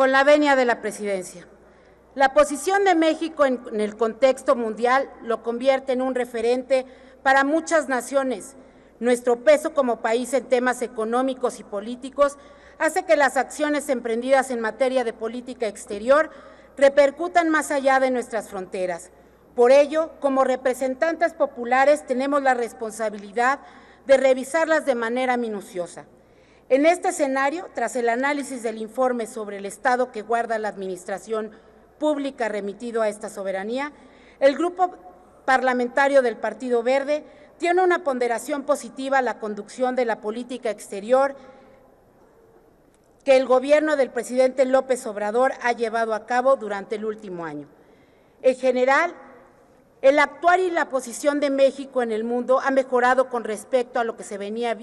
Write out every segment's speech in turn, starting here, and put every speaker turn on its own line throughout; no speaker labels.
con la venia de la presidencia. La posición de México en, en el contexto mundial lo convierte en un referente para muchas naciones. Nuestro peso como país en temas económicos y políticos hace que las acciones emprendidas en materia de política exterior repercutan más allá de nuestras fronteras. Por ello, como representantes populares tenemos la responsabilidad de revisarlas de manera minuciosa. En este escenario, tras el análisis del informe sobre el estado que guarda la administración pública remitido a esta soberanía, el grupo parlamentario del Partido Verde tiene una ponderación positiva a la conducción de la política exterior que el gobierno del presidente López Obrador ha llevado a cabo durante el último año. En general, el actuar y la posición de México en el mundo ha mejorado con respecto a lo que se venía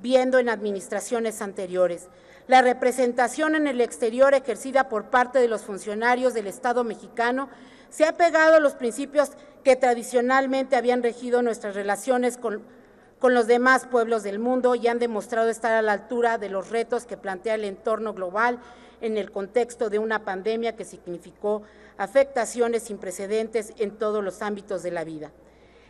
viendo en administraciones anteriores. La representación en el exterior ejercida por parte de los funcionarios del Estado mexicano se ha pegado a los principios que tradicionalmente habían regido nuestras relaciones con, los demás pueblos del mundo y han demostrado estar a la altura de los retos que plantea el entorno global en el contexto de una pandemia que significó afectaciones sin precedentes en todos los ámbitos de la vida.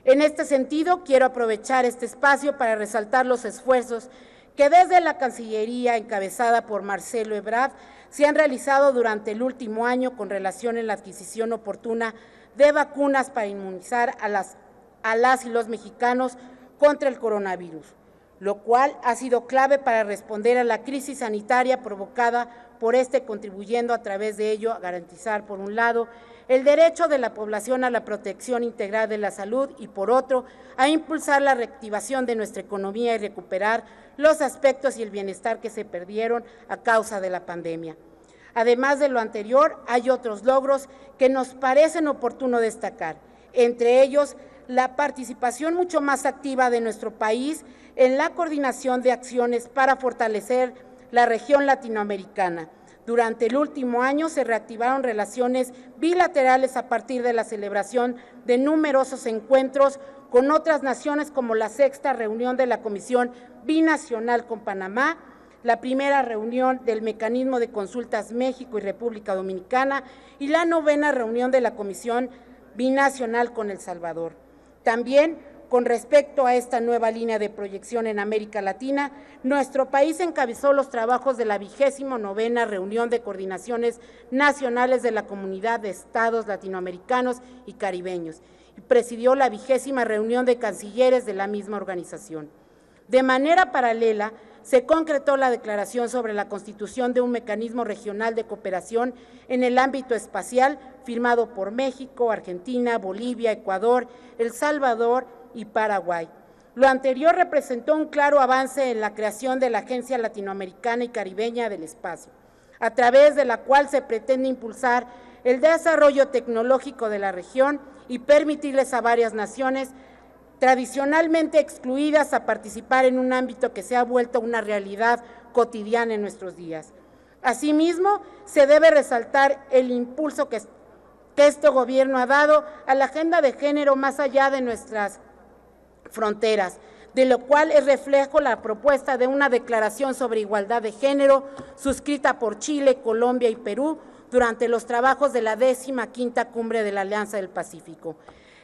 En este sentido, quiero aprovechar este espacio para resaltar los esfuerzos que desde la Cancillería, encabezada por Marcelo Ebrard, se han realizado durante el último año con relación en la adquisición oportuna de vacunas para inmunizar a las, a las y los mexicanos contra el coronavirus, lo cual ha sido clave para responder a la crisis sanitaria provocada por este contribuyendo a través de ello a garantizar, por un lado, el derecho de la población a la protección integral de la salud y, por otro, a impulsar la reactivación de nuestra economía y recuperar los aspectos y el bienestar que se perdieron a causa de la pandemia. Además de lo anterior, hay otros logros que nos parecen oportuno destacar, entre ellos la participación mucho más activa de nuestro país en la coordinación de acciones para fortalecer la región latinoamericana. Durante el último año se reactivaron relaciones bilaterales a partir de la celebración de numerosos encuentros con otras naciones como la sexta reunión de la Comisión Binacional con Panamá, la primera reunión del Mecanismo de Consultas México y República Dominicana y la novena reunión de la Comisión Binacional con El Salvador. También con respecto a esta nueva línea de proyección en América Latina, nuestro país encabezó los trabajos de la vigésimo novena reunión de coordinaciones nacionales de la Comunidad de Estados Latinoamericanos y Caribeños y presidió la vigésima reunión de cancilleres de la misma organización. De manera paralela, se concretó la declaración sobre la constitución de un mecanismo regional de cooperación en el ámbito espacial firmado por México, Argentina, Bolivia, Ecuador, El Salvador, y Paraguay. Lo anterior representó un claro avance en la creación de la Agencia Latinoamericana y Caribeña del Espacio, a través de la cual se pretende impulsar el desarrollo tecnológico de la región y permitirles a varias naciones tradicionalmente excluidas a participar en un ámbito que se ha vuelto una realidad cotidiana en nuestros días. Asimismo, se debe resaltar el impulso que, que este gobierno ha dado a la agenda de género más allá de nuestras fronteras, de lo cual es reflejo la propuesta de una declaración sobre igualdad de género suscrita por Chile, Colombia y Perú durante los trabajos de la décima quinta cumbre de la Alianza del Pacífico.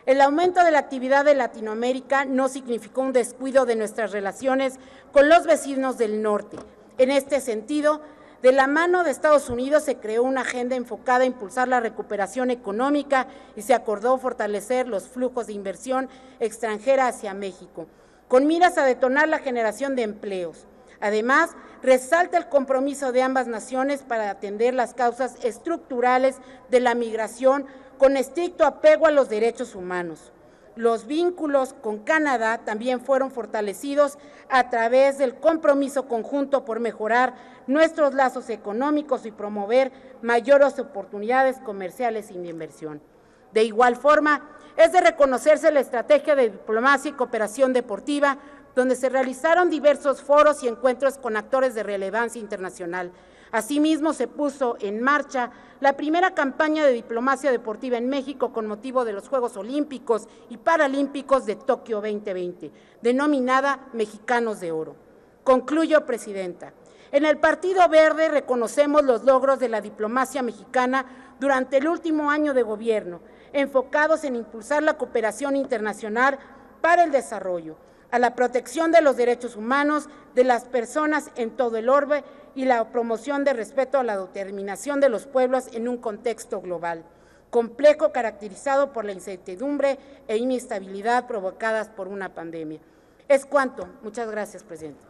El aumento de la actividad de Latinoamérica no significó un descuido de nuestras relaciones con los vecinos del norte. En este sentido, de la mano de Estados Unidos se creó una agenda enfocada a impulsar la recuperación económica y se acordó fortalecer los flujos de inversión extranjera hacia México, con miras a detonar la generación de empleos. Además, resalta el compromiso de ambas naciones para atender las causas estructurales de la migración con estricto apego a los derechos humanos. Los vínculos con Canadá también fueron fortalecidos a través del compromiso conjunto por mejorar nuestros lazos económicos y promover mayores oportunidades comerciales y de inversión. De igual forma, es de reconocerse la estrategia de diplomacia y cooperación deportiva donde se realizaron diversos foros y encuentros con actores de relevancia internacional. Asimismo, se puso en marcha la primera campaña de diplomacia deportiva en México con motivo de los Juegos Olímpicos y Paralímpicos de Tokio 2020, denominada Mexicanos de Oro. Concluyo, Presidenta. En el Partido Verde reconocemos los logros de la diplomacia mexicana durante el último año de gobierno, enfocados en impulsar la cooperación internacional para el desarrollo a la protección de los derechos humanos de las personas en todo el orbe y la promoción de respeto a la determinación de los pueblos en un contexto global, complejo caracterizado por la incertidumbre e inestabilidad provocadas por una pandemia. Es cuanto. Muchas gracias, presidente.